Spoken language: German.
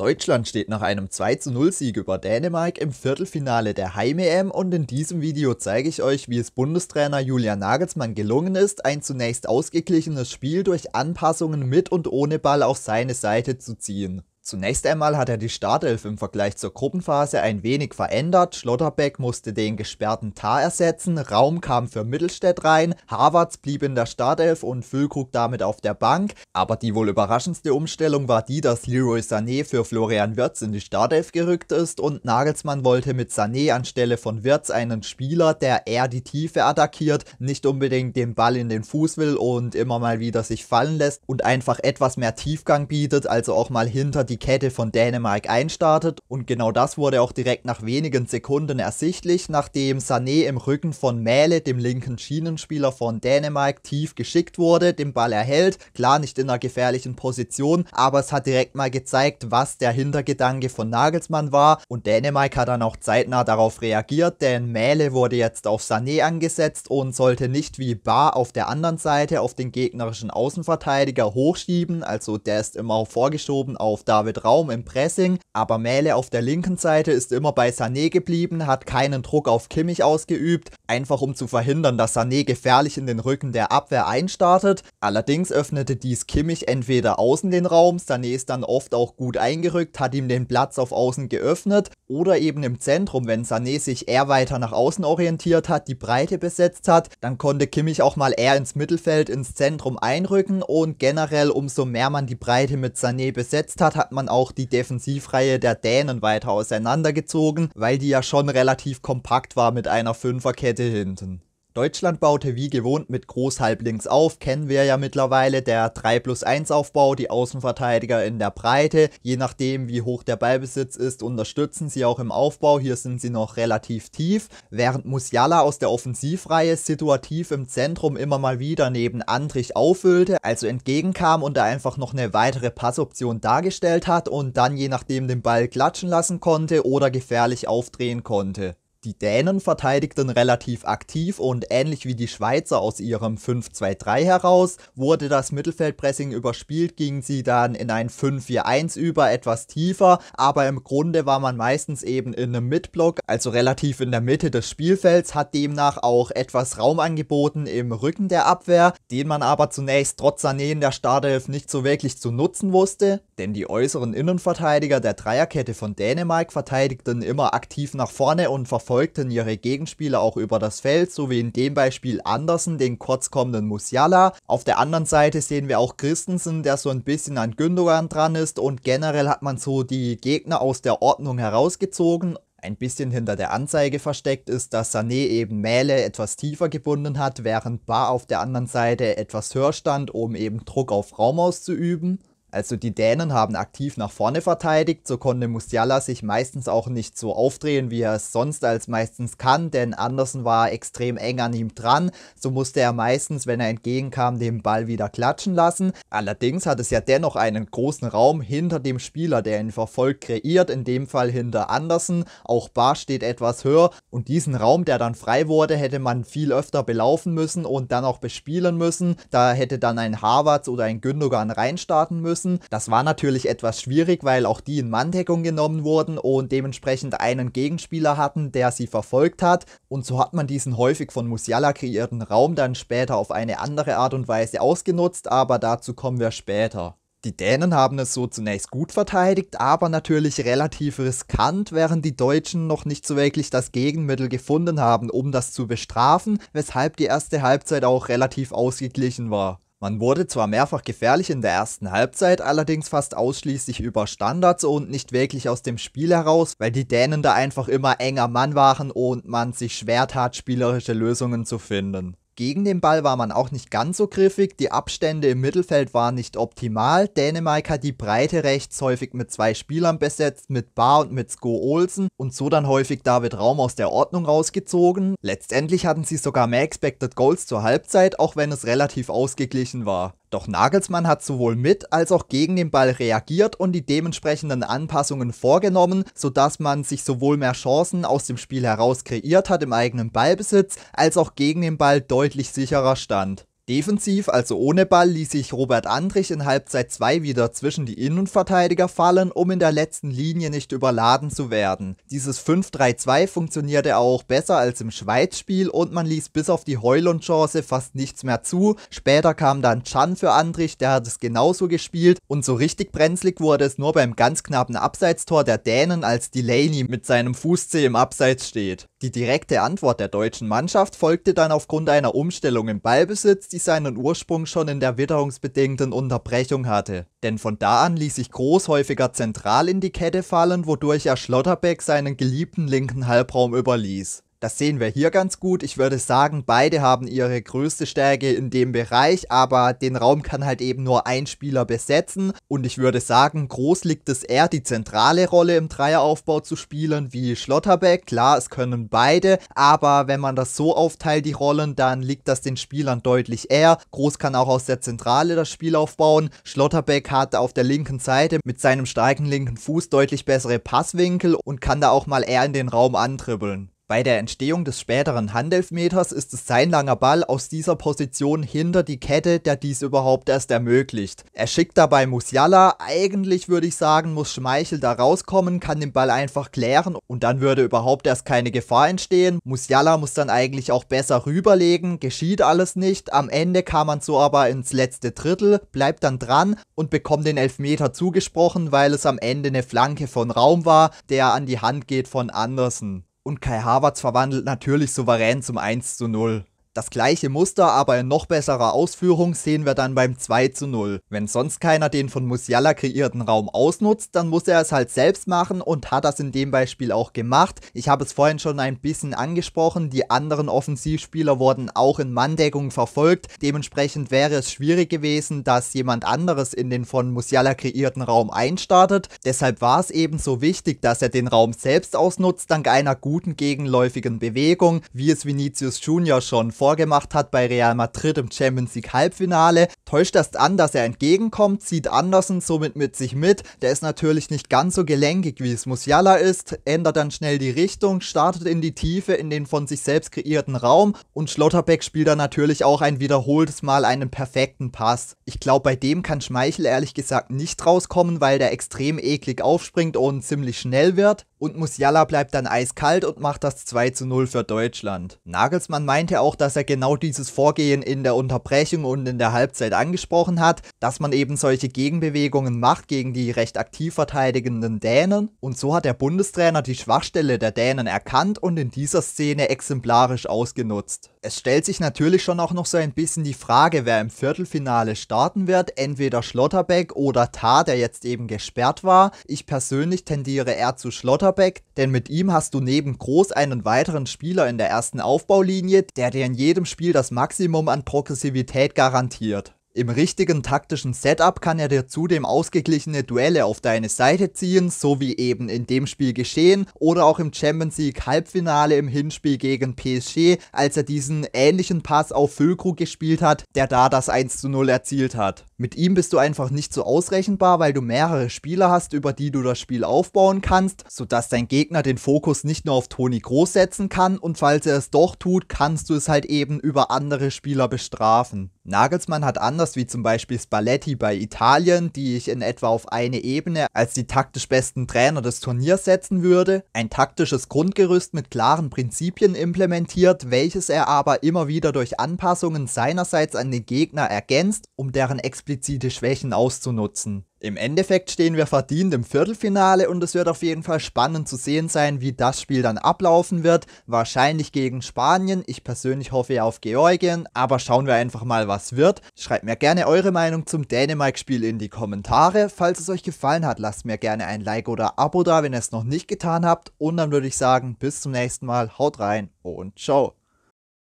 Deutschland steht nach einem 2 0 Sieg über Dänemark im Viertelfinale der Heim-EM und in diesem Video zeige ich euch, wie es Bundestrainer Julian Nagelsmann gelungen ist, ein zunächst ausgeglichenes Spiel durch Anpassungen mit und ohne Ball auf seine Seite zu ziehen. Zunächst einmal hat er die Startelf im Vergleich zur Gruppenphase ein wenig verändert. Schlotterbeck musste den gesperrten Tar ersetzen, Raum kam für Mittelstädt rein, Havertz blieb in der Startelf und Füllkrug damit auf der Bank. Aber die wohl überraschendste Umstellung war die, dass Leroy Sané für Florian Wirtz in die Startelf gerückt ist und Nagelsmann wollte mit Sané anstelle von Wirtz einen Spieler, der eher die Tiefe attackiert, nicht unbedingt den Ball in den Fuß will und immer mal wieder sich fallen lässt und einfach etwas mehr Tiefgang bietet, also auch mal hinter die die Kette von Dänemark einstartet und genau das wurde auch direkt nach wenigen Sekunden ersichtlich, nachdem Sané im Rücken von Mähle, dem linken Schienenspieler von Dänemark, tief geschickt wurde, den Ball erhält, klar nicht in einer gefährlichen Position, aber es hat direkt mal gezeigt, was der Hintergedanke von Nagelsmann war und Dänemark hat dann auch zeitnah darauf reagiert, denn Mähle wurde jetzt auf Sané angesetzt und sollte nicht wie Bar auf der anderen Seite auf den gegnerischen Außenverteidiger hochschieben, also der ist immer vorgeschoben auf David David Raum im Pressing, aber Mähle auf der linken Seite ist immer bei Sané geblieben, hat keinen Druck auf Kimmich ausgeübt, einfach um zu verhindern, dass Sané gefährlich in den Rücken der Abwehr einstartet. Allerdings öffnete dies Kimmich entweder außen den Raum, Sané ist dann oft auch gut eingerückt, hat ihm den Platz auf außen geöffnet oder eben im Zentrum, wenn Sané sich eher weiter nach außen orientiert hat, die Breite besetzt hat, dann konnte Kimmich auch mal eher ins Mittelfeld, ins Zentrum einrücken und generell umso mehr man die Breite mit Sané besetzt hat, hat man auch die Defensivreihe der Dänen weiter auseinandergezogen, weil die ja schon relativ kompakt war mit einer Fünferkette hinten. Deutschland baute wie gewohnt mit Groß halb links auf, kennen wir ja mittlerweile, der 3 plus 1 Aufbau, die Außenverteidiger in der Breite, je nachdem wie hoch der Ballbesitz ist, unterstützen sie auch im Aufbau, hier sind sie noch relativ tief, während Musiala aus der Offensivreihe situativ im Zentrum immer mal wieder neben Andrich auffüllte, also entgegenkam und da einfach noch eine weitere Passoption dargestellt hat und dann je nachdem den Ball klatschen lassen konnte oder gefährlich aufdrehen konnte. Die Dänen verteidigten relativ aktiv und ähnlich wie die Schweizer aus ihrem 5-2-3 heraus, wurde das Mittelfeldpressing überspielt, gingen sie dann in ein 5-4-1 über, etwas tiefer, aber im Grunde war man meistens eben in einem Midblock, also relativ in der Mitte des Spielfelds, hat demnach auch etwas Raum angeboten im Rücken der Abwehr, den man aber zunächst trotz Sané in der Startelf nicht so wirklich zu nutzen wusste, denn die äußeren Innenverteidiger der Dreierkette von Dänemark verteidigten immer aktiv nach vorne und verfolgten verfolgten ihre Gegenspieler auch über das Feld, so wie in dem Beispiel Andersen, den kurzkommenden Musiala. Auf der anderen Seite sehen wir auch Christensen, der so ein bisschen an Gündogan dran ist und generell hat man so die Gegner aus der Ordnung herausgezogen ein bisschen hinter der Anzeige versteckt ist, dass Sané eben Mähle etwas tiefer gebunden hat, während Bar auf der anderen Seite etwas höher stand, um eben Druck auf Raum auszuüben. Also die Dänen haben aktiv nach vorne verteidigt, so konnte Musiala sich meistens auch nicht so aufdrehen, wie er es sonst als meistens kann, denn Andersen war extrem eng an ihm dran, so musste er meistens, wenn er entgegenkam, den Ball wieder klatschen lassen. Allerdings hat es ja dennoch einen großen Raum hinter dem Spieler, der ihn verfolgt, kreiert, in dem Fall hinter Andersen, auch Bar steht etwas höher und diesen Raum, der dann frei wurde, hätte man viel öfter belaufen müssen und dann auch bespielen müssen, da hätte dann ein Harvards oder ein Gündogan reinstarten müssen müssen. Das war natürlich etwas schwierig, weil auch die in Manndeckung genommen wurden und dementsprechend einen Gegenspieler hatten, der sie verfolgt hat. Und so hat man diesen häufig von Musiala kreierten Raum dann später auf eine andere Art und Weise ausgenutzt, aber dazu kommen wir später. Die Dänen haben es so zunächst gut verteidigt, aber natürlich relativ riskant, während die Deutschen noch nicht so wirklich das Gegenmittel gefunden haben, um das zu bestrafen, weshalb die erste Halbzeit auch relativ ausgeglichen war. Man wurde zwar mehrfach gefährlich in der ersten Halbzeit, allerdings fast ausschließlich über Standards und nicht wirklich aus dem Spiel heraus, weil die Dänen da einfach immer enger Mann waren und man sich schwer tat, spielerische Lösungen zu finden. Gegen den Ball war man auch nicht ganz so griffig, die Abstände im Mittelfeld waren nicht optimal. Dänemark hat die Breite rechts häufig mit zwei Spielern besetzt, mit Bar und mit Sko Olsen und so dann häufig David Raum aus der Ordnung rausgezogen. Letztendlich hatten sie sogar mehr Expected Goals zur Halbzeit, auch wenn es relativ ausgeglichen war. Doch Nagelsmann hat sowohl mit als auch gegen den Ball reagiert und die dementsprechenden Anpassungen vorgenommen, sodass man sich sowohl mehr Chancen aus dem Spiel heraus kreiert hat im eigenen Ballbesitz, als auch gegen den Ball deutlich sicherer stand. Defensiv, also ohne Ball, ließ sich Robert Andrich in Halbzeit 2 wieder zwischen die Innenverteidiger fallen, um in der letzten Linie nicht überladen zu werden. Dieses 5-3-2 funktionierte auch besser als im Schweizspiel und man ließ bis auf die Heulund-Chance fast nichts mehr zu. Später kam dann Chan für Andrich, der hat es genauso gespielt und so richtig brenzlig wurde es nur beim ganz knappen Abseitstor der Dänen, als Delaney mit seinem Fußzeh im Abseits steht. Die direkte Antwort der deutschen Mannschaft folgte dann aufgrund einer Umstellung im Ballbesitz, die schließlich seinen Ursprung schon in der witterungsbedingten Unterbrechung hatte. Denn von da an ließ sich Groß häufiger zentral in die Kette fallen, wodurch er Schlotterbeck seinen geliebten linken Halbraum überließ das sehen wir hier ganz gut. Ich würde sagen, beide haben ihre größte Stärke in dem Bereich, aber den Raum kann halt eben nur ein Spieler besetzen. Und ich würde sagen, groß liegt es eher, die zentrale Rolle im Dreieraufbau zu spielen, wie Schlotterbeck. Klar, es können beide, aber wenn man das so aufteilt, die Rollen, dann liegt das den Spielern deutlich eher. Groß kann auch aus der Zentrale das Spiel aufbauen. Schlotterbeck hat auf der linken Seite mit seinem starken linken Fuß deutlich bessere Passwinkel und kann da auch mal eher in den Raum antribbeln. Bei der Entstehung des späteren Handelfmeters ist es sein langer Ball aus dieser Position hinter die Kette, der dies überhaupt erst ermöglicht. Er schickt dabei Musiala, eigentlich würde ich sagen, muss Schmeichel da rauskommen, kann den Ball einfach klären und dann würde überhaupt erst keine Gefahr entstehen. Musiala muss dann eigentlich auch besser rüberlegen, geschieht alles nicht, am Ende kam man so aber ins letzte Drittel, bleibt dann dran und bekommt den Elfmeter zugesprochen, weil es am Ende eine Flanke von Raum war, der an die Hand geht von Andersen und Kai Havertz verwandelt natürlich souverän zum 1 zu 0. Das gleiche Muster, aber in noch besserer Ausführung sehen wir dann beim 2 zu 0. Wenn sonst keiner den von Musiala kreierten Raum ausnutzt, dann muss er es halt selbst machen und hat das in dem Beispiel auch gemacht. Ich habe es vorhin schon ein bisschen angesprochen, die anderen Offensivspieler wurden auch in Manndeckung verfolgt. Dementsprechend wäre es schwierig gewesen, dass jemand anderes in den von Musiala kreierten Raum einstartet. Deshalb war es eben so wichtig, dass er den Raum selbst ausnutzt, dank einer guten gegenläufigen Bewegung, wie es Vinicius Junior schon vor Tor hat bei Real Madrid im Champions League Halbfinale, täuscht erst an, dass er entgegenkommt, zieht Andersen somit mit sich mit. Der ist natürlich nicht ganz so gelenkig, wie es Musiala ist, ändert dann schnell die Richtung, startet in die Tiefe, in den von sich selbst kreierten Raum und Schlotterbeck spielt dann natürlich auch ein wiederholtes Mal einen perfekten Pass. Ich glaube, bei dem kann Schmeichel ehrlich gesagt nicht rauskommen, weil der extrem eklig aufspringt und ziemlich schnell wird und Musiala bleibt dann eiskalt und macht das 2 zu 0 für Deutschland. Nagelsmann meinte auch, dass er genau dieses Vorgehen in der Unterbrechung und in der Halbzeit angesprochen hat, dass man eben solche Gegenbewegungen macht gegen die recht aktiv verteidigenden Dänen und so hat der Bundestrainer die Schwachstelle der Dänen erkannt und in dieser Szene exemplarisch ausgenutzt. Es stellt sich natürlich schon auch noch so ein bisschen die Frage, wer im Viertelfinale starten wird, entweder Schlotterbeck oder Tar, der jetzt eben gesperrt war. Ich persönlich tendiere eher zu Schlotterbeck Quarterback, denn mit ihm hast du neben Groß einen weiteren Spieler in der ersten Aufbaulinie, der dir in jedem Spiel das Maximum an Progressivität garantiert. Im richtigen taktischen Setup kann er dir zudem ausgeglichene Duelle auf deine Seite ziehen, so wie eben in dem Spiel geschehen oder auch im Champions League Halbfinale im Hinspiel gegen PSG, als er diesen ähnlichen Pass auf Füllkrug gespielt hat, der da das 1 zu 0 erzielt hat. Mit ihm bist du einfach nicht so ausrechenbar, weil du mehrere Spieler hast, über die du das Spiel aufbauen kannst, sodass dein Gegner den Fokus nicht nur auf Toni Groß setzen kann und falls er es doch tut, kannst du es halt eben über andere Spieler bestrafen. Nagelsmann hat anders Features wie zum Beispiel Spalletti bei Italien, die ich in etwa auf eine Ebene als die taktisch besten Trainer des Turniers setzen würde, ein taktisches Grundgerüst mit klaren Prinzipien implementiert, welches er aber immer wieder durch Anpassungen seinerseits an den Gegner ergänzt, um deren explizite Schwächen auszunutzen. Im Endeffekt stehen wir verdient im Viertelfinale und es wird auf jeden Fall spannend zu sehen sein, wie das Spiel dann ablaufen wird. Wahrscheinlich gegen Spanien. Ich persönlich hoffe ja auf Georgien, aber schauen wir einfach mal, was wird. Schreibt mir gerne eure Meinung zum Dänemark-Spiel in die Kommentare. Falls es euch gefallen hat, lasst mir gerne ein Like oder Abo da, wenn ihr es noch nicht getan habt. Und dann würde ich sagen, bis zum nächsten Mal. Haut rein und ciao.